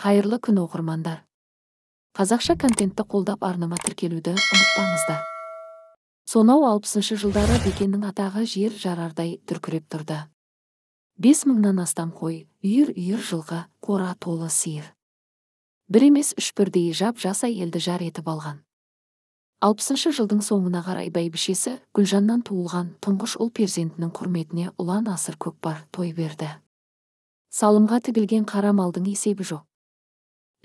қайырлы күн оқырмандар қазақша контентті қолдап арнама тіркелуді ұмытпаңыздар сонау алпысыншы жылдары бекеннің атағы жер жарардай дүркіреп тұрды бес мыңнан астам қой үйір үйір жылқы қора толы сиыр бір емес үш бірдей жап жас әйелді жар етіп алған алпысыншы жылдың соңына қарай бәйбішесі гүлжаннан туылған тұңғыш ұл перзентінің құрметіне ұлан асыр көкпар той берді салымға тігілген қара малдың есебі жоқ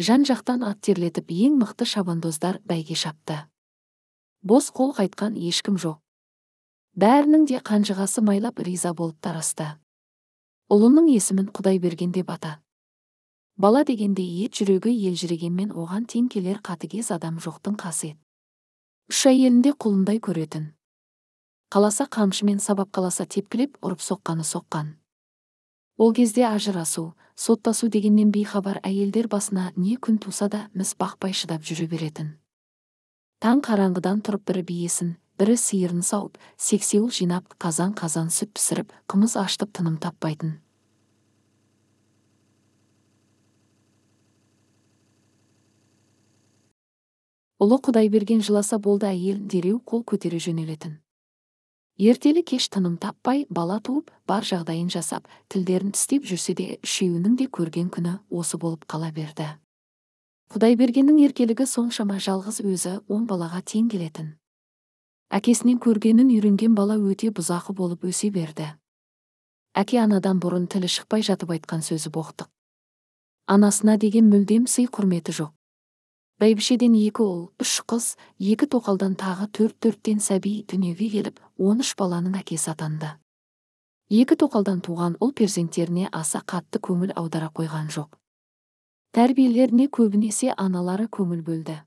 жан жақтан ат терлетіп ең мықты шабандоздар бәйге шапты бос қол қайтқан ешкім жоқ бәрінің де қанжығасы майлап риза болып тарасты ұлының есімін құдай берген деп ата бала дегенде ет жүрегі елжірегенмен оған тең келер қатыгез адам жоқтың қасиет үш әйелінде құлындай көретін қаласа қамшымен сабап қаласа тепкілеп ұрып соққаны соққан ол кезде ажырасу соттасу дегеннен бейхабар әйелдер басына не күн туса да міз бақпай шыдап жүре беретін таң қараңғыдан тұрып бірі биесін бірі сиырын сауып сексеуіл жинап қазан қазан сүт пісіріп қымыз аштып тыным таппайтын ұлы құдай берген жыласа болды әйел дереу қол көтере жөнелетін ертелі кеш тыным таппай бала туып бар жағдайын жасап тілдерін тістеп жүрсе де үшеуінің де көрген күні осы болып қала берді құдайбергеннің еркелігі соншама жалғыз өзі он балаға тең келетін әкесінен көргенін үйренген бала өте бұзақы болып өсе берді әке анадан бұрын тілі шықпай жатып айтқан сөзі боқтық анасына деген мүлдем сый құрметі жоқ бәйбішеден екі ұл үш қыз екі тоқалдан тағы төрт төрттен сәби дүниеге келіп он үш баланың әкесі атанды екі тоқалдан туған ұл перзенттеріне аса қатты көңіл аудара қойған жоқ тәрбиелеріне көбінесе аналары көңіл бөлді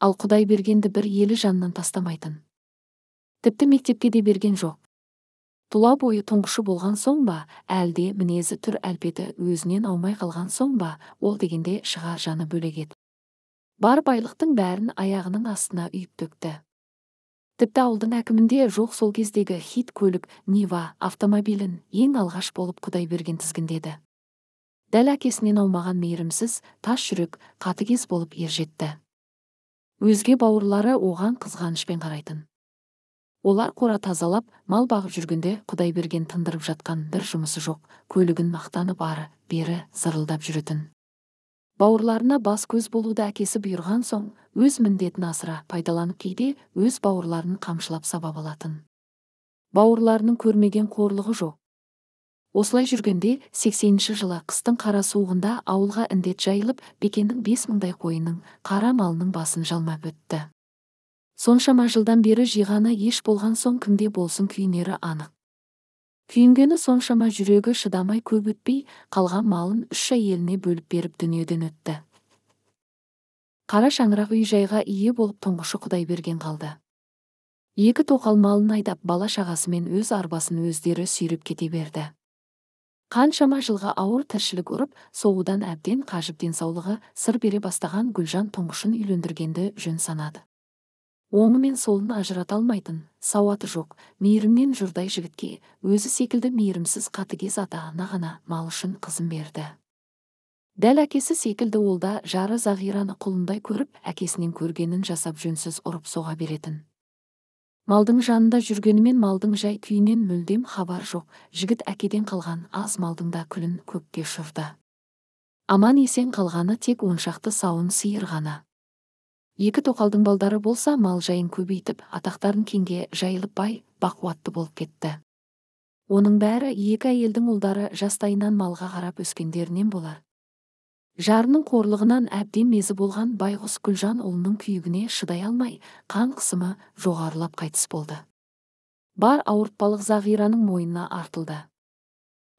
ал құдай бергенді бір елі жаннан тастамайтын тіпті мектепке де берген жоқ тұла бойы тұңғышы болған соң ба әлде мінезі түр әлпеті өзінен аумай қалған соң ба ол дегенде шығар жаны бөлек еді бар байлықтың бәрін аяғының астына үйіп төкті тіпті ауылдың әкімінде жоқ сол кездегі хит көлік нива автомобилін ең алғаш болып құдай берген тізгіндеді дәл әкесінен аумаған мейірімсіз тас жүрек қатыгез болып ержетті өзге бауырлары оған қызғанышпен қарайтын олар қора тазалап мал бағып жүргенде берген тындырып жатқан бір жұмысы жоқ көлігін мақтанып ары бері зырылдап жүретін бауырларына бас көз болуды әкесі бұйырған соң өз міндетін асыра пайдаланып кейде өз бауырларын қамшылап сабап алатын бауырларының көрмеген қорлығы жоқ осылай жүргенде 80 жылы қыстың қара суығында ауылға індет жайылып бекеннің бес мыңдай қойының қара малының басын жалмап өтті соншама жылдан бері жиғаны еш болған соң кімде болсын күйінері анық күйінгені соншама жүрегі шыдамай көп өтпей қалған малын үш әйеліне бөліп беріп дүниеден өтті қара шаңырақ үй жайға ие болып тұңғышы құдай берген қалды екі тоқал малын айдап бала шағасымен өз арбасын өздері сүйреп кете берді қаншама жылға ауыр тіршілік ұрып соғудан әбден қажып денсаулығы сыр бере бастаған гүлжан тұңғышын үйлендіргенді жөн санады оңы мен солын ажырата алмайтын сауаты жоқ мейірімнен жұрдай жігітке өзі секілді мейірімсіз қатыгез ата ана ғана мал үшін қызын берді дәл әкесі секілді ол жары зағираны құлындай көріп әкесінен көргенін жасап жөнсіз ұрып соға беретін малдың жанында жүргенімен малдың жай күйінен мүлдем хабар жоқ жігіт әкеден қалған аз малдың да күлін көкке ұшырды аман есен қалғаны тек оншақты сауын сиыр ғана екі тоқалдың балдары болса мал жайын көбейтіп атақтарын кеңге жайылып бай бақуатты болып кетті оның бәрі екі әйелдің ұлдары жастайынан малға қарап өскендерінен болар жарының қорлығынан әбден мезі болған байғұс күлжан ұлының күйігіне шыдай алмай қан қысымы жоғарылап қайтыс болды бар ауыртпалық зағираның мойнына артылды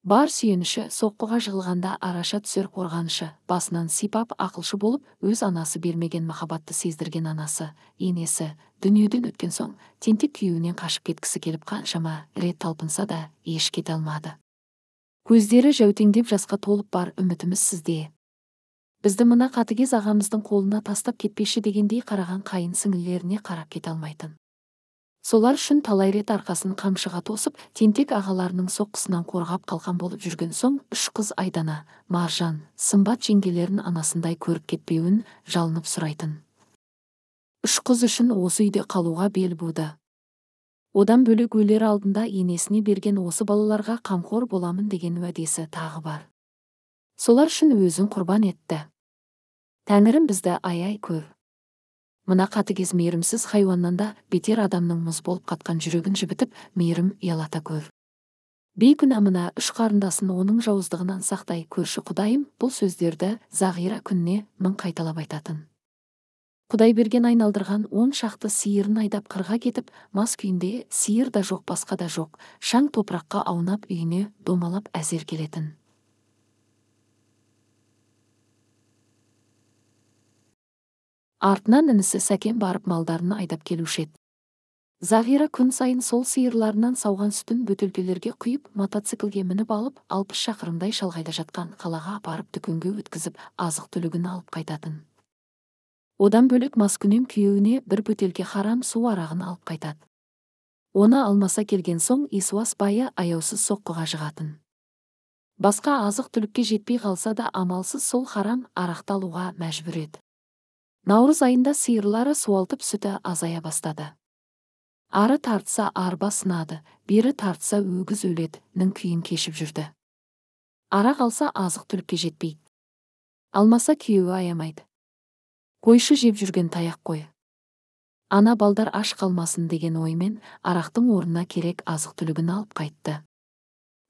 бар сүйеніші соққыға жығылғанда араша түсер қорғанышы басынан сипап ақылшы болып өз анасы бермеген махаббатты сездірген анасы енесі дүниеден өткен соң тентек күйеуінен қашып кеткісі келіп қаншама рет талпынса да еш кете алмады көздері жәутеңдеп жасқа толып бар үмітіміз сізде бізді мына қатыгез ағамыздың қолына тастап кетпеші дегендей қараған қайын сіңлілеріне қарап кете алмайтын солар үшін талай рет арқасын қамшыға тосып тентек ағаларының соққысынан қорғап қалқан болып жүрген соң үш қыз айдана маржан сымбат жеңгелерін анасындай көріп кетпеуін жалынып сұрайтын үш қыз үшін осы үйде қалуға бел буды одан бөлек өлер алдында енесіне берген осы балаларға қамқор боламын деген уәдесі тағы бар солар үшін өзін құрбан етті тәңірім бізді аяй көр мына қатыгез мейірімсіз хайуаннан да бетер адамның мұз болып қатқан жүрегін жібітіп мейірім ұялата көр бейкүнә мына үш қарындасын оның жауыздығынан сақтай көрші құдайым бұл сөздерді зағира күніне мың қайталап айтатын құдай берген айналдырған он шақты сиырын айдап қырға кетіп мас күйінде сиыр да жоқ басқа да жоқ шаң топыраққа аунап үйіне домалап әзер келетін артынан інісі сәкен барып малдарын айдап келуші еді зафира күн сайын сол сиырларынан сауған сүтін бөтелкелерге құйып мотоциклге мініп алып алпыс шақырымдай шалғайда жатқан қалаға апарып дүкенге өткізіп азық түлігін алып қайтатын одан бөлек маскүнем күйеуіне бір бөтелке харам су арағын алып қайтады оны алмаса келген соң исуас байы аяусыз соққыға жығатын басқа азық түлікке жетпей қалса да амалсыз сол харам арақты алуға мәжбүр еді наурыз айында сиырлары суалтып сүті азая бастады ары тартса арба сынады бері тартса өгіз нің күйін кешіп жүрді ара қалса азық түлікке жетпейді алмаса күйеуі аямайды қойшы жеп жүрген таяқ қой ана балдар аш қалмасын деген оймен арақтың орнына керек азық түлігін алып қайтты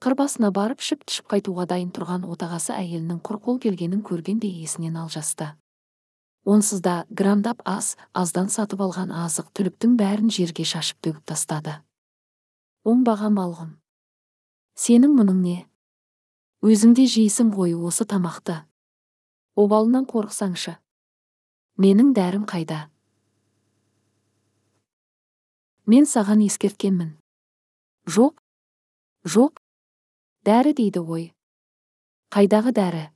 Қырбасына барып шып тішіп қайтуға дайын тұрған отағасы әйелінің құрқол келгенін көргенде есінен алжасты онсыз да грамдап ас аздан сатып алған азық түліктің бәрін жерге шашып төгіп тастады оңбаған балғын сенің мұның не өзің де жейсің ғой осы тамақты обалынан қорықсаңшы менің дәрім қайда мен саған ескерткенмін жоқ жоқ дәрі дейді ғой қайдағы дәрі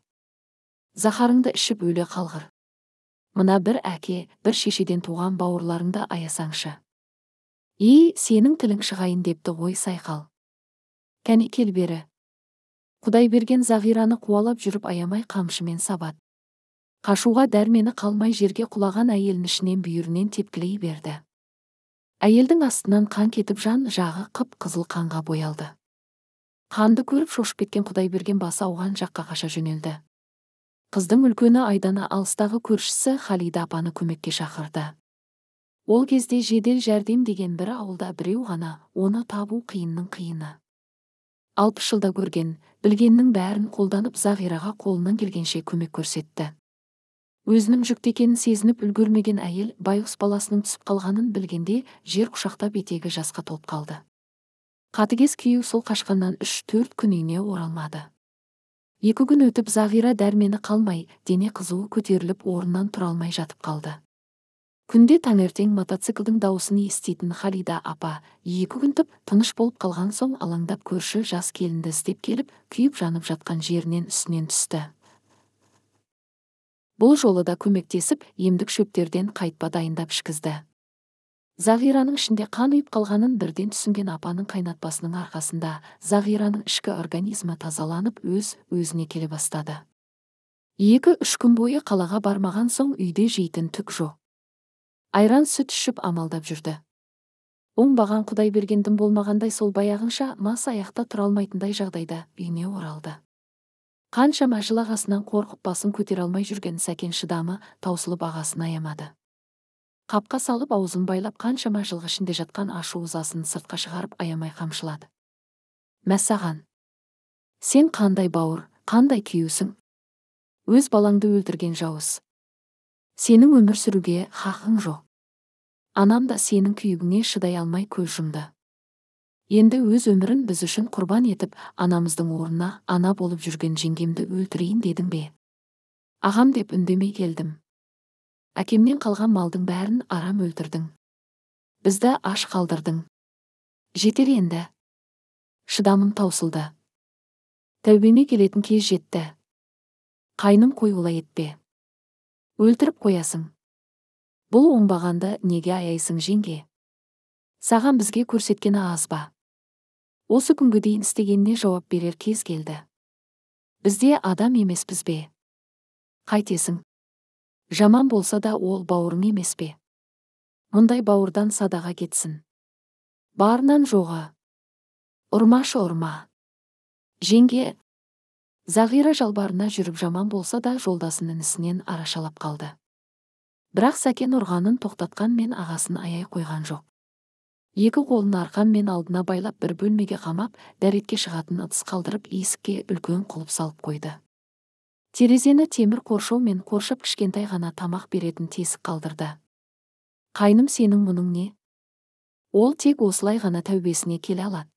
захарыңды ішіп өле қалғыр мына бір әке бір шешеден туған бауырларыңды аясаңшы и сенің тілің шығайын депті ғой сайқал кәне кел бері құдай берген зағираны қуалап жүріп аямай қамшымен сабат қашуға дәрмені қалмай жерге құлаған әйелін ішінен бүйірінен тепкілей берді әйелдің астынан қан кетіп жан жағы қып қызыл қанға боялды қанды көріп шошып кеткен берген басы ауған жаққа қаша жөнелді қыздың үлкені айдана алыстағы көршісі халида апаны көмекке шақырды ол кезде жедел жәрдем деген бір ауылда біреу ғана оны табу қиынның қиыны алпыс жылда көрген білгеннің бәрін қолданып зағираға қолынан келгенше көмек көрсетті өзінің жүкті екенін сезініп үлгермеген әйел байғұс баласының түсіп қалғанын білгенде жер құшақтап етегі жасқа толып қалды қатыгез күйеу сол қашқаннан үш төрт күн үйіне оралмады екі күн өтіп зағира дәрмені қалмай дене қызуы көтеріліп орнынан тұра алмай жатып қалды күнде таңертең мотоциклдің дауысын еститін халида апа екі күн тып тыныш болып қалған соң алаңдап көрші жас келінді іздеп келіп күйіп жанып жатқан жерінен үстінен түсті бұл жолы да көмектесіп емдік шөптерден қайтпа дайындап ішкізді зағираның ішінде қан ұйып қалғанын бірден түсінген апаның қайнатпасының арқасында зағираның ішкі организмі тазаланып өз өзіне келе бастады екі үш күн бойы қалаға бармаған соң үйде жейтін түк жоқ айран сүт ішіп амалдап жүрді Оң баған құдай берген болмағандай сол баяғынша мас аяқта тұра алмайтындай жағдайда үйіне оралды қаншама жыл ағасынан қорқып басын көтере алмай жүрген сәкен шыдамы таусылып ағасын аямады қапқа салып аузын байлап қаншама жылғы ішінде жатқан ашу ызасын сыртқа шығарып аямай қамшылады мәссаған сен қандай бауыр қандай күйеусің өз балаңды өлтірген жауыз сенің өмір сүруге хақың жоқ анам да сенің күйігіңе шыдай алмай көз жұмды енді өз өмірін біз үшін құрбан етіп анамыздың орнына ана болып жүрген жеңгемді өлтірейін дедің бе ағам деп үндемей келдім әкемнен қалған малдың бәрін арам өлтірдің бізді аш қалдырдың жетер енді шыдамым таусылды тәубеме келетін кез жетті қайным қой олай етпе өлтіріп қоясың бұл оңбағанды неге аяйсың жеңге саған бізге көрсеткені аз ба осы күнге дейін істегеніне жауап берер кез келді бізде адам емеспіз бе қайтесің жаман болса да ол бауырым емес пе мұндай бауырдан садаға кетсін барынан жоғы ұрмашы ұрма жеңге зағира жалбарына жүріп жаман болса да жолдасының ісінен арашалап қалды бірақ сәкен ұрғанын мен ағасын аяй қойған жоқ екі қолын мен алдына байлап бір бөлмеге қамап дәретке шығатын ыдыс қалдырып есікке үлкен құлып салып қойды терезені темір қоршау мен қоршып кішкентай ғана тамақ беретін тесік қалдырды қайным сенің мұның не ол тек осылай ғана тәубесіне келе алады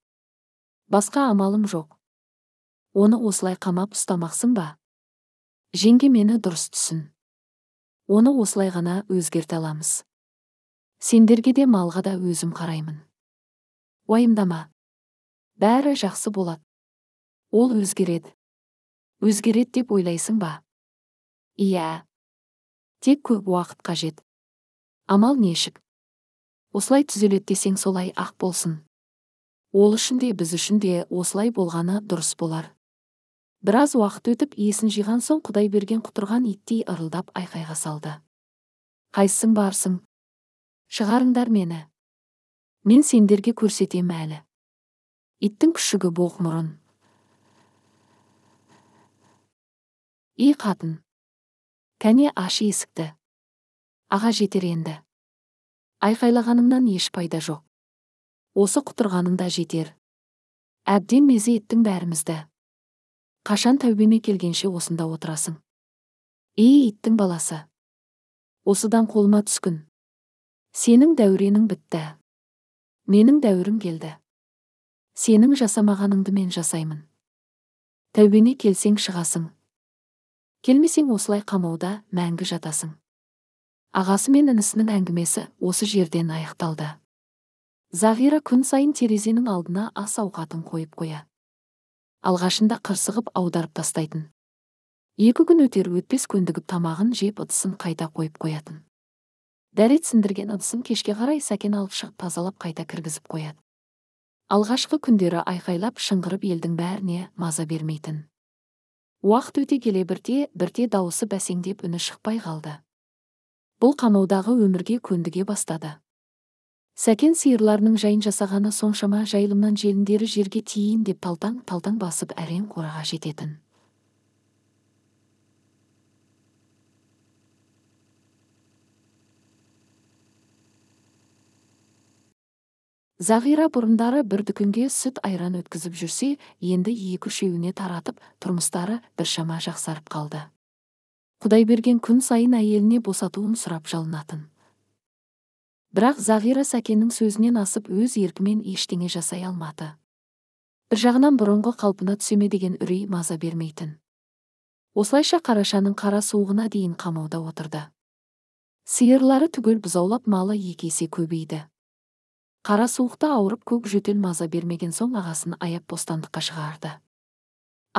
басқа амалым жоқ оны осылай қамап ұстамақсың ба жеңге мені дұрыс түсін оны осылай ғана өзгерте аламыз сендерге де малға да өзім қараймын уайымдама бәрі жақсы болады ол өзгереді өзгереді деп ойлайсың ба иә тек көп уақыт қажет амал нешік осылай түзеледі десең солай ақ болсын ол үшін де біз үшін де осылай болғаны дұрыс болар біраз уақыт өтіп есін жиған соң құдай берген құтырған иттей ырылдап айқайға салды қайсың барсың шығарыңдар мені мен сендерге көрсетем әлі иттің күшігі боқ и қатын кәне аш есікті аға жетер енді айқайлағаныңнан еш пайда жоқ осы құтырғаның да жетер әбден мезі еттің бәрімізді қашан тәубеме келгенше осында отырасың ей иттің баласы осыдан қолыма түскін сенің дәуренің бітті менің дәуірім келді сенің жасамағаныңды мен жасаймын тәубеңе келсең шығасың келмесең осылай қамауда мәңгі жатасың ағасы мен інісінің әңгімесі осы жерден аяқталды Зағира күн сайын терезенің алдына ас ауқатын қойып қоя. Алғашында қырсығып аударып тастайтын. Екі күн өтер өтпес көндігіп тамағын жеп ыдысын қайта қойып қоятын. Дәрет сіндірген ыдысын кешке қарай сәкен алып шығып тазалап қайта кіргізіп қояды. Алғашқы күндері айқайлап шыңғырып елдің бәріне маза бермейтін уақыт өте келе бірде бірде дауысы бәсеңдеп үні шықпай қалды бұл қамаудағы өмірге көндіге бастады сәкен сиырларының жайын жасағаны соншама жайылымнан желіндері жерге тиейін деп талтаң талтаң басып әрең қораға жететін зағира бұрындары бір дүкенге сүт айран өткізіп жүрсе енді екі үшеуіне таратып тұрмыстары біршама жақсарып қалды Құдай берген күн сайын әйеліне босатуын сұрап жалынатын бірақ зағира сәкеннің сөзінен асып өз еркімен ештеңе жасай алмады бір жағынан бұрынғы қалпына түсеме деген үрей маза бермейтін осылайша қарашаның қара суығына дейін қамауда отырды сиырлары түгел бұзаулап малы екесе көбейді қара суықта ауырып көк жөтел маза бермеген соң ағасын аяп бостандыққа шығарды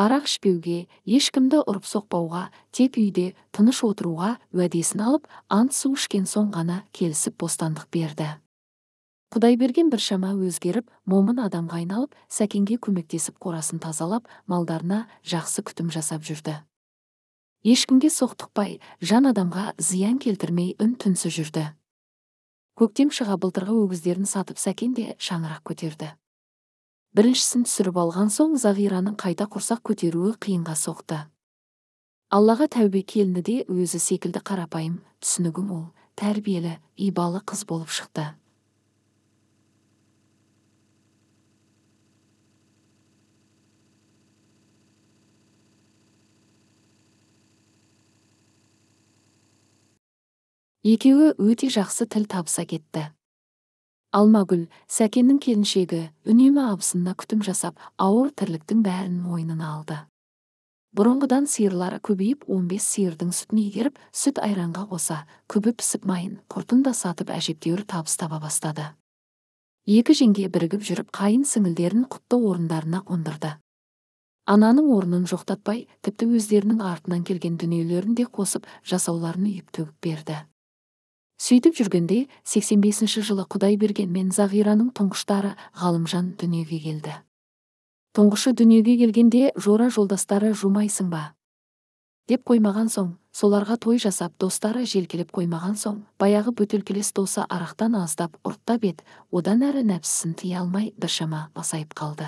арақ ішпеуге ешкімді ұрып соқпауға тек үйде тыныш отыруға уәдесін алып ант су ішкен соң ғана келісіп бостандық берді құдайберген біршама өзгеріп момын адамға айналып сәкенге көмектесіп қорасын тазалап малдарына жақсы күтім жасап жүрді ешкімге соқтықпай жан адамға зиян келтірмей үн түнсіз жүрді көктем шыға былтырғы өгіздерін сатып сәкен де шаңырақ көтерді біріншісін түсіріп алған соң зағираның қайта құрсақ көтеруі қиынға соқты аллаға тәубе келіні де өзі секілді қарапайым түсінігім ол тәрбиелі ибалы қыз болып шықты екеуі өте жақсы тіл табыса кетті алмагүл сәкеннің келіншегі үнемі абысынына күтім жасап ауыр тірліктің бәрін мойнына алды бұрынғыдан сиырлары көбейіп 15 сиырдың сүтін игеріп сүт айранға қоса күбі пісіп майын құртын да сатып әжептеуір табыс таба бастады екі жеңге бірігіп жүріп қайын сіңілдерін құтты орындарына қондырды ананың орнын жоқтатпай тіпті өздерінің артынан келген дүниелерін де қосып жасауларын үйіп төгіп берді сөйтіп жүргенде 85 жылы құдай берген мен зағираның тұңғыштары ғалымжан дүниеге келді тұңғышы дүниеге келгенде жора жолдастары жумайсың ба деп қоймаған соң соларға той жасап достары желкелеп қоймаған соң баяғы бөтелкелес досы арақтан аздап ұрттап ет, одан әрі нәпсісін тыя алмай біршама басайып қалды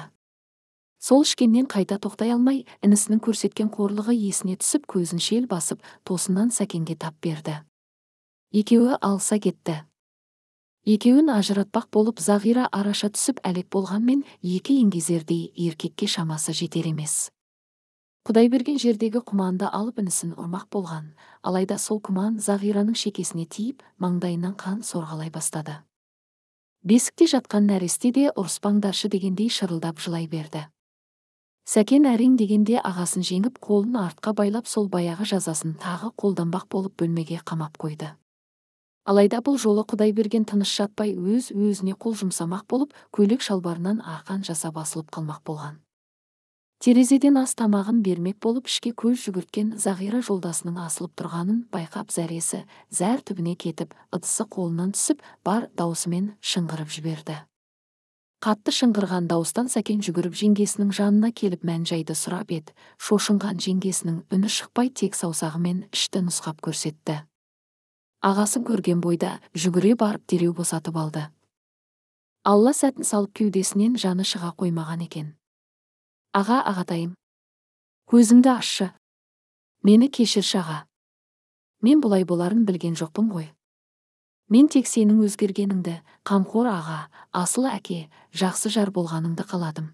сол ішкеннен қайта тоқтай алмай інісінің көрсеткен қорлығы есіне түсіп көзін шел басып тосыннан сәкенге тап берді екеуі алса кетті екеуін ажыратпақ болып зағира араша түсіп әлек болғанмен екі еңгезердей еркекке шамасы жетер емес берген жердегі құманды алып інісін ұрмақ болған алайда сол құман зағираның шекесіне тиіп маңдайынан қан сорғалай бастады бесікте жатқан нәресте де ұрыспаңдаршы дегендей шырылдап жылай берді сәкен әрең дегенде ағасын жеңіп қолын артқа байлап сол баяғы жазасын тағы қолданбақ болып бөлмеге қамап қойды алайда бұл жолы құдай берген тыныш жатпай өз өзіне қол жұмсамақ болып көйлек шалбарынан арқан жаса басылып қалмақ болған терезеден ас тамағын бермек болып ішке көз жүгірткен зағира жолдасының асылып тұрғанын байқап зәресі зәр түбіне кетіп ыдысы қолынан түсіп бар даусымен шыңғырып жіберді қатты шыңғырған дауыстан сәкен жүгіріп жеңгесінің жанына келіп мән жайды сұрап еді шошынған жеңгесінің үні шықпай тек саусағымен ішті нұсқап көрсетті ағасы көрген бойда жүгіре барып дереу босатып алды алла сәтін салып кеудесінен жаны шыға қоймаған екен аға ағатайым көзімді ашшы мені кешірші аға мен бұлай боларын білген жоқпын ғой мен тек сенің өзгергеніңді қамқор аға асыл әке жақсы жар болғаныңды қаладым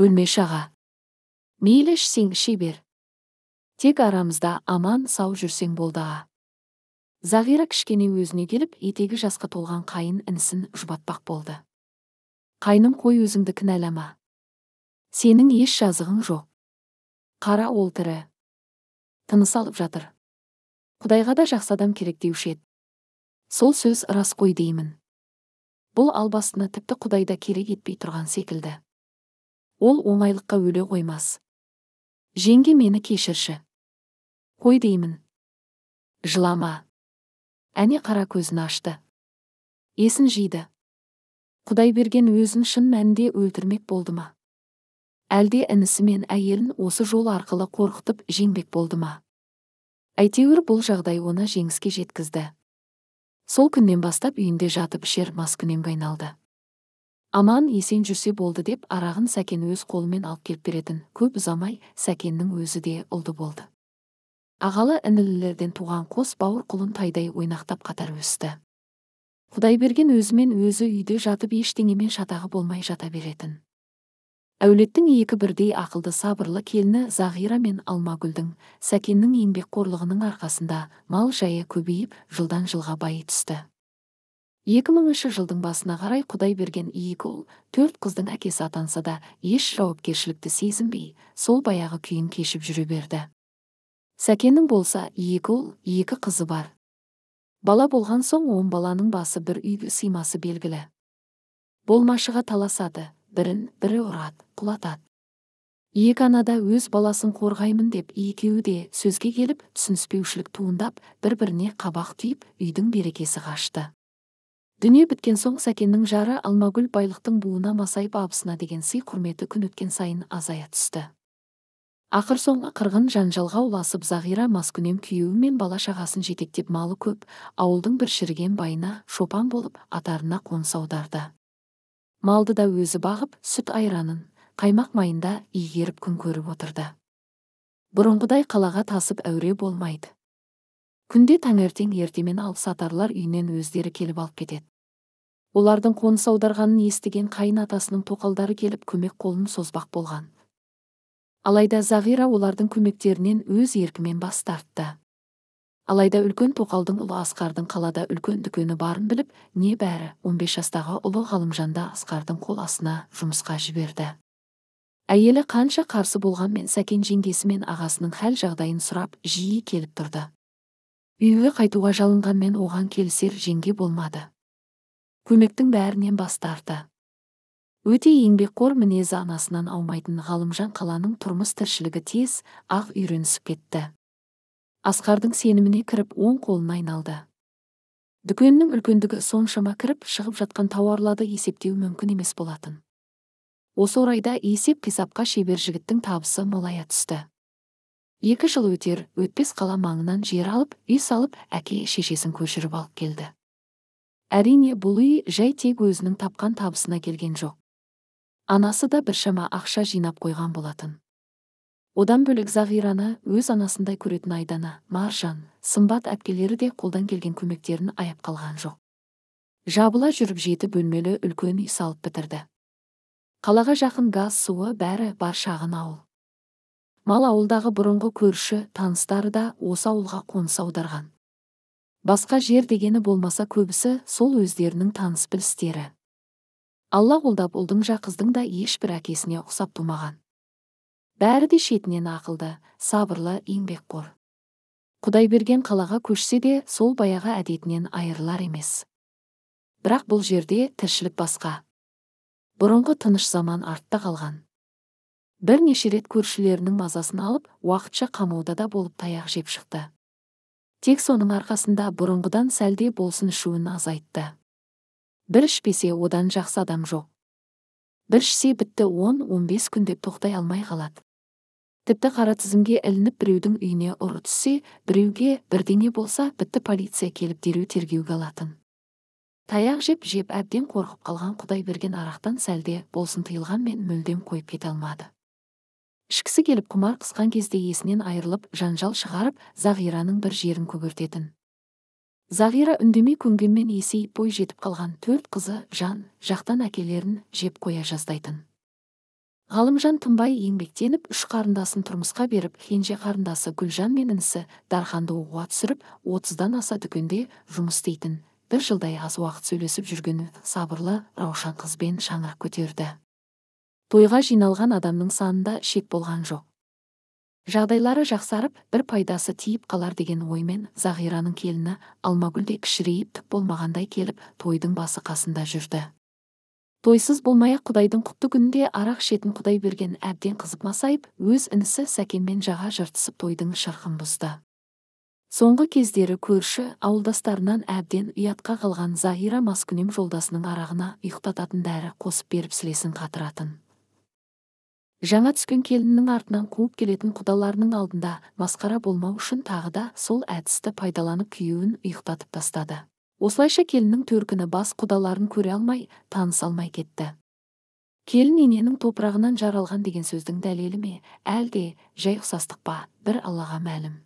өлмеші аға мейлі ішсең іше бер тек арамызда аман сау жүрсең болды аға зағира кішкене өзіне келіп етегі жасқа толған қайын інісін жұбатпақ болды қайным қой өзіңді кінәлама сенің еш жазығың жоқ қара ол тірі тыныс алып жатыр құдайға да жақсы адам керек деуші еді сол сөз рас қой деймін бұл албастыны тіпті құдай да керек етпей тұрған секілді ол оңайлыққа өле қоймас жеңге мені кешірші қой деймін жылама әне қара көзін ашты есін жиды құдай берген өзін шын мәнінде өлтірмек болды ма әлде інісі мен әйелін осы жол арқылы қорқытып жеңбек болды ма әйтеуір бұл жағдай оны жеңіске жеткізді сол күннен бастап үйінде жатып ішер маскүнемге айналды аман есен жүрсе болды деп арағын сәкен өз қолымен алып келіп беретін көп ұзамай сәкеннің өзі де ұлды болды ағалы інілілерден туған қос бауыр құлын тайдай ойнақтап қатар өсті құдайберген өзімен өзі үйде жатып ештеңемен шатағы болмай жата беретін әулеттің екі бірдей ақылды сабырлы келіні зағира мен алмагүлдің сәкеннің еңбекқорлығының арқасында мал жайы көбейіп жылдан жылға байи түсті 2000 жылдың басына қарай құдай берген екі ұл төрт қыздың әкесі атанса да еш жауапкершілікті сезінбей сол баяғы күйін кешіп жүре берді сәкеннің болса екі ұл екі қызы бар бала болған соң он баланың басы бір үйге сыймасы белгілі болмашыға таласады бірін бірі ұрады құлатады екі ана өз баласын қорғаймын деп екеуі де сөзге келіп түсініспеушілік туындап бір біріне қабақ түйіп үйдің берекесі қашты дүние біткен соң сәкеннің жары алмагүл байлықтың буына масайып абысына деген сый құрметі күн өткен сайын азая түсті ақыр соңғы қырғын жанжалға ұласып зағира маскүнем күйеуі мен бала шағасын жетектеп малы көп ауылдың бір шіріген байына шопан болып атарына қоныс аударды малды да өзі бағып сүт айранын қаймақ майында игеріп күн көріп отырды бұрынғыдай қалаға тасып әуре болмайды күнде таңертең ертемен алыпсатарлар үйінен өздері келіп алып кетеді олардың қоныс аударғанын естіген қайын атасының тоқалдары келіп көмек қолын созбақ болған алайда зағира олардың көмектерінен өз еркімен бас тартты алайда үлкен тоқалдың ұлы асқардың қалада үлкен дүкені барын біліп не бәрі 15 жастағы ұлы ғалымжанды асқардың қол астына жұмысқа жіберді әйелі қанша қарсы болғанмен сәкен жеңгесі мен ағасының хәл жағдайын сұрап жиі келіп тұрды үйге қайтуға жалынғанмен оған келісер жеңге болмады көмектің бәрінен бас өте еңбекқор мінезі анасынан аумайтын ғалымжан қаланың тұрмыс тіршілігі тез ақ үйренісіп кетті асқардың сеніміне кіріп оң қолына айналды дүкеннің үлкендігі соншама кіріп шығып жатқан тауарларды есептеу мүмкін емес болатын осы орайда есеп қисапқа шебер жігіттің табысы молая түсті екі жыл өтер өтпес қала маңынан жер алып үй салып әке шешесін көшіріп алып келді әрине бұл үй жай тек өзінің тапқан табысына келген жоқ анасы да біршама ақша жинап қойған болатын одан бөлек зағираны өз анасындай көретін айдана маржан сымбат әпкелері де қолдан келген көмектерін аяп қалған жоқ жабыла жүріп жеті бөлмелі үлкен үй салып бітірді қалаға жақын газ суы бәрі бар шағын ауыл мал ауылдағы бұрынғы көрші таныстары да осы ауылға қоныс аударған басқа жер дегені болмаса көбісі сол өздерінің таныс білістері алла қолдап ұлдың да қыздың да ешбір әкесіне ұқсап тумаған бәрі де шетінен ақылды сабырлы еңбекқор берген қалаға көшсе де сол баяғы әдетінен айырылар емес бірақ бұл жерде тіршілік басқа бұрынғы тыныш заман артта қалған бірнеше рет көршілерінің мазасын алып уақытша қамауда да болып таяқ жеп шықты тек соның арқасында бұрынғыдан сәлде болсын ішуін азайтты бір ішпесе одан жақсы адам жоқ бір ішсе бітті 10-15 деп тоқтай алмай қалады тіпті қара тізімге ілініп біреудің үйіне ұры түссе біреуге бірдеңе болса бітті полиция келіп дереу тергеуге алатын таяқ жеп жеп әбден қорқып қалған құдай берген арақтан сәлде болсын мен мүлдем қойып кете алмады ішкісі келіп құмар қысқан кезде есінен айырылып жанжал шығарып зағираның бір жерін көгертетін зағира үндемей көнгенмен есейіп бой жетіп қалған төрт қызы жан жақтан әкелерін жеп қоя жаздайтын ғалымжан тынбай еңбектеніп үш қарындасын тұрмысқа беріп кенже қарындасы гүлжан мен інісі дарханды оқуға түсіріп отыздан аса дүкенде жұмыс істейтін бір жылдай аз уақыт сөйлесіп жүрген сабырлы раушан қызбен шаңырақ көтерді тойға жиналған адамның санында шек болған жоқ жағдайлары жақсарып бір пайдасы тиіп қалар деген оймен зағираның келіні алмагүл де кішірейіп түк болмағандай келіп тойдың басы қасында жүрді тойсыз болмай ақ құдайдың құтты күнінде арақ ішетін құдай берген әбден қызып масайып өз інісі сәкенмен жаға жыртысып тойдың шырқын бұзды соңғы кездері көрші ауылдастарынан әбден ұятқа қалған зағира маскүнем жолдасының арағына ұйықтататын дәрі қосып беріп сілесін қатыратын жаңа түскен келінінің артынан қуып келетін құдаларының алдында масқара болмау үшін тағы да сол әдісті пайдаланып күйеуін ұйықтатып тастады осылайша келіннің төркіні бас құдаларын көре алмай таныса алмай кетті келін ененің топырағынан жаралған деген сөздің дәлелі ме әлде жай ұқсастық па бір аллаға мәлім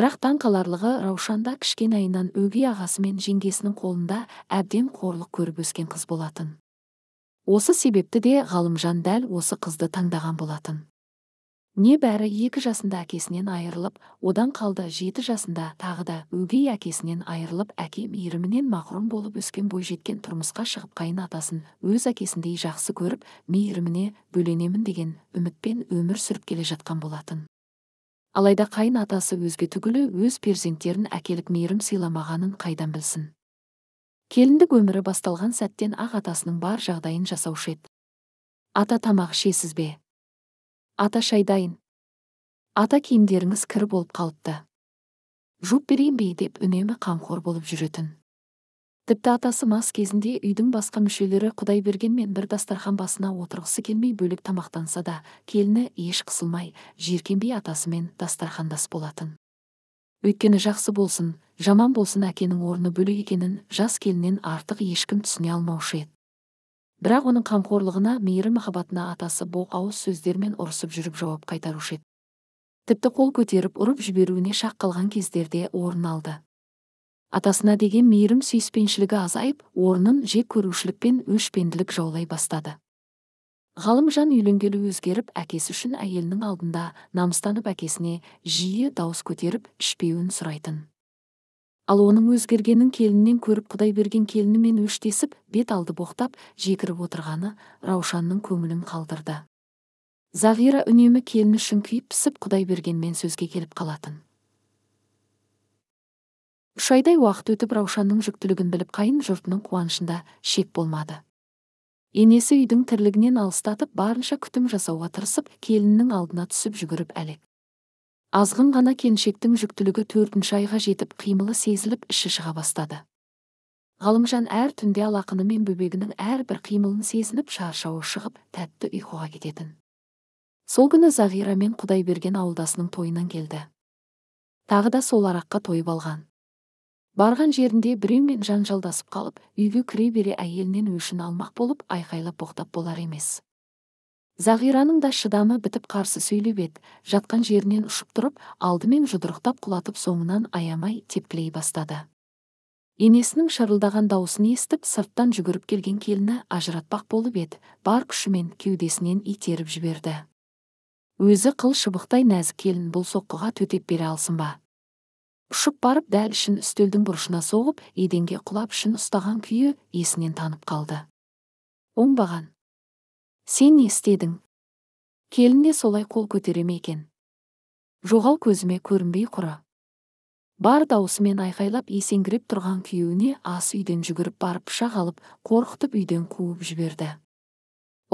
бірақ таң қаларлығы раушанда кішкенайынан өгей ағасы мен жеңгесінің қолында әбден қорлық көріп өскен қыз болатын осы себепті де ғалымжан дәл осы қызды таңдаған болатын Не бәрі екі жасында әкесінен айырылып одан қалды жеті жасында тағы да өгей әкесінен айырылып әке мейірімінен мақұрым болып өскен бой жеткен тұрмысқа шығып қайын атасын өз әкесіндей жақсы көріп мейіріміне бөленемін деген үмітпен өмір сүріп келе жатқан болатын алайда қайын атасы өзге түгілі өз перзенттерін әкелік мейірім сыйламағанын қайдан білсін келіндік өмірі басталған сәттен ақ атасының бар жағдайын жасаушы еді ата тамақ ішесіз бе ата шай дайын ата киімдеріңіз кір болып қалыпты жуып берейін бе деп үнемі қамқор болып жүретін тіпті атасы мас кезінде үйдің басқа мүшелері құдай бергенмен бір дастархан басына отырғысы келмей бөлек тамақтанса да келіні еш қысылмай жиіркенбей атасымен дастархандас болатын өйткені жақсы болсын жаман болсын әкенің орны бөлек екенін жас келіннен артық ешкім түсіне алмаушы еді бірақ оның қамқорлығына мейірім махаббатына атасы боқ ауыз сөздермен ұрысып жүріп жауап қайтарушы еді тіпті қол көтеріп ұрып жіберуіне шақ қалған кездерде орын алды атасына деген мейірім сүйіспеншілігі азайып орнын жек көрушілік пен өшпенділік жаулай бастады ғалымжан үйленгелі өзгеріп әкесі үшін әйелінің алдында намыстанып әкесіне жиі дауыс көтеріп ішпеуін сұрайтын ал оның өзгергенін келінінен көріп құдай берген келінімен өштесіп бет алды боқтап жекіріп отырғаны раушанның көңілін қалдырды зағира үнемі келіні күйіп, пісіп құдай бергенмен сөзге келіп қалатын үш айдай уақыт өтіп раушанның жүктілігін біліп қайын жұртының қуанышында шек болмады енесі үйдің тірлігінен алыстатып барынша күтім жасауға тырысып келіннің алдына түсіп жүгіріп әлек азғын ғана келіншектің жүктілігі төртінші айға жетіп қимылы сезіліп іші шыға бастады ғалымжан әр түнде алақыны мен бөбегінің әрбір қимылын сезініп шаршауы шығып тәтті ұйқыға кететін сол күні зағира мен құдайберген ауылдасының тойынан келді тағы да сол араққа тойып алған барған жерінде біреумен жанжалдасып қалып үйге кіре бере әйелінен өшін алмақ болып айқайлап боқтап болар емес зағираның да шыдамы бітіп қарсы сөйлеп еді жатқан жерінен ұшып тұрып алдымен жұдырықтап құлатып соңынан аямай тепкілей бастады енесінің шарылдаған даусын естіп сырттан жүгіріп келген келіні ажыратпақ болып еді бар күшімен кеудесінен итеріп жіберді өзі қыл шыбықтай нәзік келін бұл соққыға төтеп бере алсын ба ұшып барып дәл ішін үстелдің бұрышына соғып еденге құлап ішін ұстаған күйі есінен танып қалды оңбаған сен не істедің келін де солай қол көтере ме екен жоғал көзіме көрінбей құры бар даусымен айқайлап есеңгіреп тұрған күйеуіне ас үйден жүгіріп барып пышақ алып қорқытып үйден қуып жіберді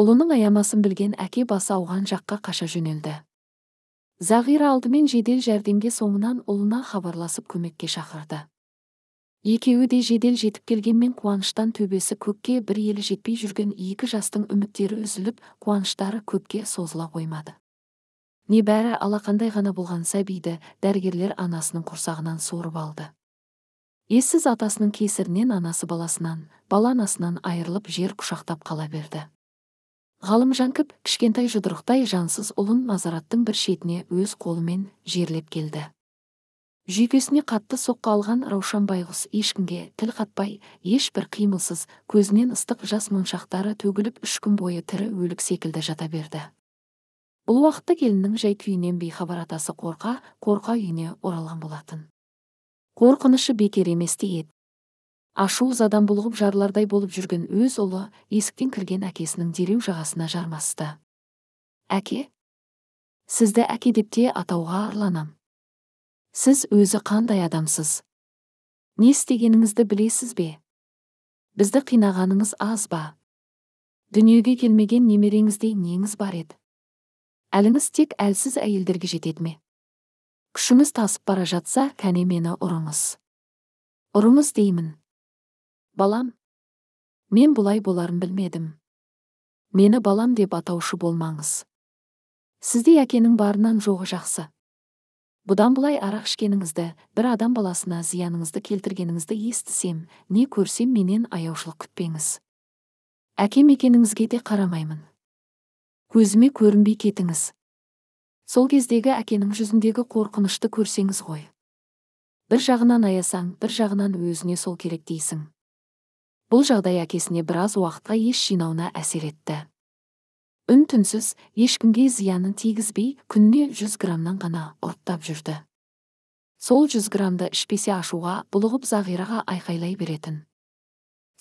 ұлының аямасын білген әке басы ауған жаққа қаша жөнелді Зағира алдымен жедел жәрдемге соңынан ұлына хабарласып көмекке шақырды. Екеуі де жедел жетіп келгенмен қуаныштан төбесі көкке бір елі жетпей жүрген екі жастың үміттері үзіліп, қуаныштары көпке созыла қоймады. Небәрі алақандай ғана болған сәбиді дәргерлер анасының құрсағынан сорып алды. Ессіз атасының кесірінен анасы баласынан, бала анасынан айырылып жер құшақтап қала берді ғалым жанкіп кішкентай жұдырықтай жансыз ұлын назараттың бір шетіне өз қолымен жерлеп келді жүйкесіне қатты соққы алған раушан байғұс ешкімге тіл қатпай ешбір қимылсыз көзінен ыстық жас моншақтары төгіліп үш күн бойы тірі өлік секілді жата берді бұл уақытта келіннің жай күйінен бейхабар атасы қорқа қорқа үйіне оралған болатын қорқынышы бекер еместей еді ашу ызадан бұлғып жарлардай болып жүрген өз ұлы есіктен кірген әкесінің дереу жағасына жармасты әке сізді әке деп те атауға арланам сіз өзі қандай адамсыз не істегеніңізді білесіз бе бізді қинағаныңыз аз ба дүниеге келмеген немереңізде неңіз бар еді әліңіз тек әлсіз әйелдерге жетеді ме күшіңіз тасып бара жатса кәне мені ұрыңыз ұрыңыз деймін балам мен бұлай боларын білмедім мені балам деп атаушы болмаңыз сіздей әкенің барынан жоғы жақсы бұдан былай арақ ішкеніңізді бір адам баласына зияныңызды келтіргеніңізді естісем не көрсем менен аяушылық күтпеңіз әкем екеніңізге де қарамаймын көзіме көрінбей кетіңіз сол кездегі әкенің жүзіндегі қорқынышты көрсеңіз ғой бір жағынан аясаң бір жағынан өзіне сол керек дейсің бұл жағдай әкесіне біраз уақытқа ес жинауына әсер етті үн түнсіз ешкімге зиянын тигізбей күніне жүз грамнан ғана ұрттап жүрді сол 100 граммды ішпесе ашуға бұлығып зағираға айқайлай беретін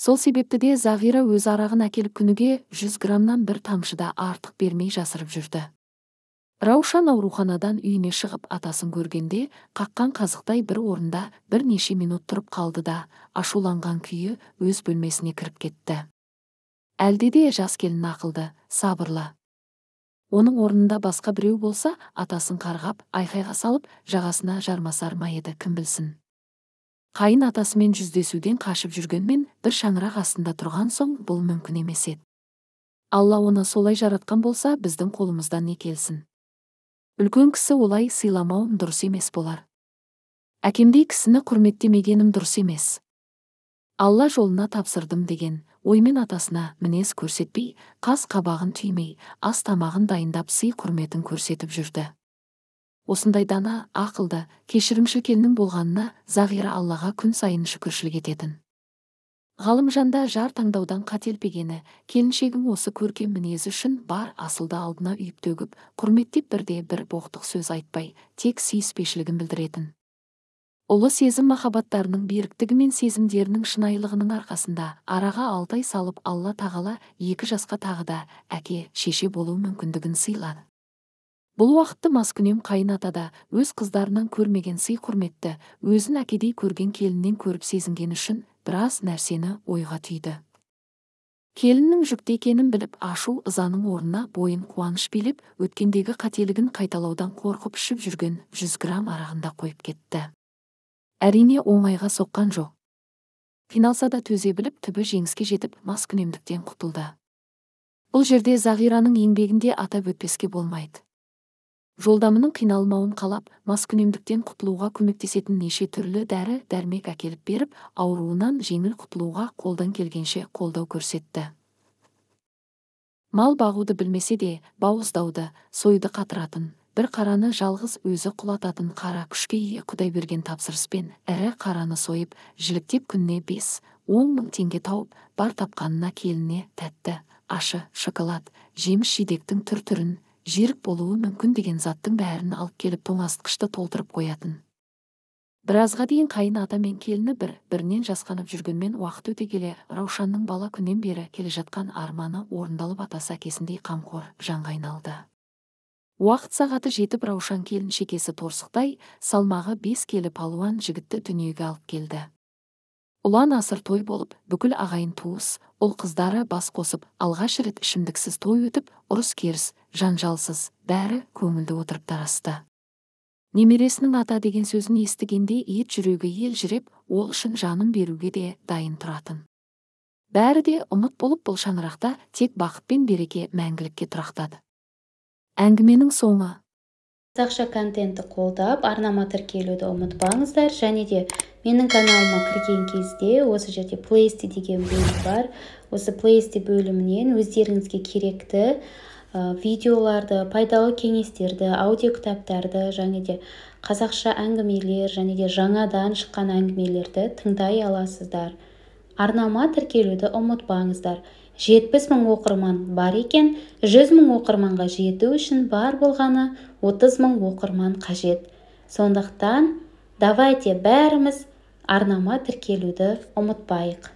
сол себепті де зағира өз арағын әкеліп күніге 100 граммнан бір тамшыда артық бермей жасырып жүрді раушан ауруханадан үйіне шығып атасын көргенде қаққан қазықтай бір орында бір неше минут тұрып қалды да ашуланған күйі өз бөлмесіне кіріп кетті әлде де жас келін ақылды сабырлы оның орнында басқа біреу болса атасын қарғап айқайға салып жағасына жармасар ма еді кім білсін қайын атасымен жүздесуден қашып жүргенмен бір шаңырақ астында тұрған соң бұл мүмкін емес еді алла оны солай жаратқан болса біздің қолымыздан не келсін үлкен кісі олай сыйламауым дұрыс емес болар әкемдей кісіні құрметтемегенім дұрыс емес алла жолына тапсырдым деген оймен атасына мінез көрсетпей қас қабағын түймей ас тамағын дайындап сый құрметін көрсетіп жүрді осындай дана ақылды кешірімшіл келіннің болғанына зағира аллаға күн сайын шүкіршілік ететін ғалымжанда жар таңдаудан қателпегені келіншегің осы көркем мінезі үшін бар асылды алдына үйіп төгіп құрметтеп бірде бір боқтық сөз айтпай тек сүйіспеншілігін білдіретін ұлы сезім махаббаттарының беріктігі мен сезімдерінің шынайылығының арқасында араға алтай салып алла тағала екі жасқа тағы да әке шеше болу мүмкіндігін сыйлады бұл уақытты маскүнем қайын өз қыздарынан көрмеген сый құрметті өзін әкедей көрген келіннен көріп сезінгені үшін біраз нәрсені ойға түйді келіннің жүкті екенін біліп ашу ызаның орнына бойын қуаныш билеп өткендегі қателігін қайталаудан қорқып ішіп жүрген жүз грамм арағында қойып кетті әрине оңайға соққан жоқ қиналса да төзе біліп түбі жеңіске жетіп маскүнемдіктен құтылды бұл жерде зағираның еңбегінде атап өтпеске болмайды жолдамының қиналмауын қалап маскүнемдіктен құтылуға көмектесетін неше түрлі дәрі дәрмек әкеліп беріп ауруынан жеңіл құтылуға қолдан келгенше қолдау көрсетті мал бағуды білмесе де бауыздауды сойды қатыратын бір қараны жалғыз өзі құлататын қара күшке ие құдай берген тапсырыспен ірі қараны сойып жіліктеп күніне бес он мың теңге тауып бар тапқанына келіне тәтті ашы шоколад жеміс жидектің түр түрін жерік болуы мүмкін деген заттың бәрін алып келіп тоңазытқышты толтырып қоятын біразға дейін қайын ата мен келіні бір бірінен жасқанып жүргенмен уақыт өте келе раушанның бала күннен бері келе жатқан арманы орындалып атасы әкесіндей қамқор жанға айналды уақыт сағаты жетіп раушан келін шекесі торсықтай салмағы бес келі палуан жігітті дүниеге алып келді ұлан асыр той болып бүкіл ағайын туыс ұл қыздары бас қосып алғаш рет ішімдіксіз той өтіп ұрыс керіс жанжалсыз бәрі көңілді отырып тарасты немересінің ата деген сөзін естігенде ет жүрегі ел елжіреп ол үшін жанын беруге де дайын тұратын бәрі де ұмыт болып бұл шаңырақта тек бақыт пен береке мәңгілікке тұрақтады әңгіменің соңы қазақша контентті қолдап арнама тіркелуді ұмытпаңыздар және де менің каналыма кірген кезде осы жерде плейсти деген бөлім бар осы плейсти бөлімінен өздеріңізге керекті видеоларды пайдалы кеңестерді аудиокітаптарды және де қазақша әңгімелер және де жаңадан шыққан әңгімелерді тыңдай аласыздар арнама тіркелуді ұмытпаңыздар жетпіс мың оқырман бар екен жүз мың оқырманға жету үшін бар болғаны отыз мың оқырман қажет сондықтан давайте бәріміз арнама тіркелуді ұмытпайық